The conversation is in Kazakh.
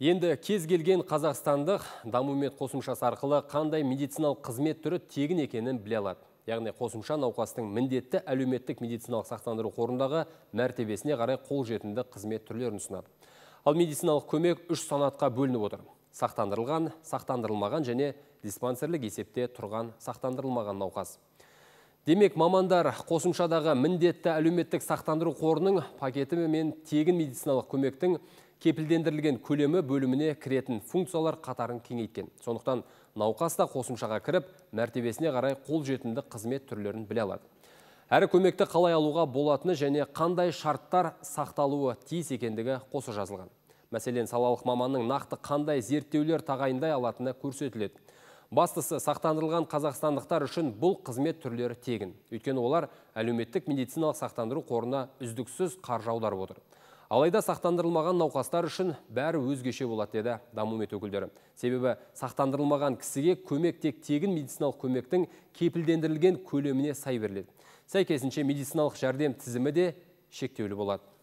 Енді кез келген қазақстандық дамумет қосымшасы арқылы қандай медициналық қызмет түрі тегін екенін біле алады. Яғни қосымша науқастың міндетті әлеуметтік медициналық сақтандыру қорындағы мәртебесіне қарай қол жетімді қызмет түрлерін ұсынады. Ал медициналық көмек үш санатқа бөлініп отыр. Сақтандырылған, сақтандырылмаған және диспансерлік есепте тұрған сақтандырылмаған науқас. Демек, мамандар қосымшадағы міндетті әлеуметтік сақтандыру қорының пакеті мен тегін медициналық көмектің кепілдендірілген көлемі бөліміне кіретін функциялар қатарын кеңейткен. Сондықтан науқаста қосымшаға кіріп, мәртебесіне қарай қол жетінді қызмет түрлерін біле алады. Әрі көмекті қалай алуға болатыны және қандай шарттар сақталуы тиіс екендігі қосы жазылған. Мәселен, салалық маманның нақты қандай зерттеулер тағайындай алатыны көрсетіледі. Бастысы, сақтандырылған қазақстандықтар үшін бұл қызмет түрлері тегін. Өйткені олар әлеуметтік медициналық сақтандыру қорына үздіксіз аударып отыр алайда сақтандырылмаған науқастар үшін бәрі өзгеше болады деді даму өкілдері себебі сақтандырылмаған кісіге көмек тек тегін медициналық көмектің кепілдендірілген көлеміне сай беріледі сәйкесінше медициналық жәрдем тізімі де шектеулі болады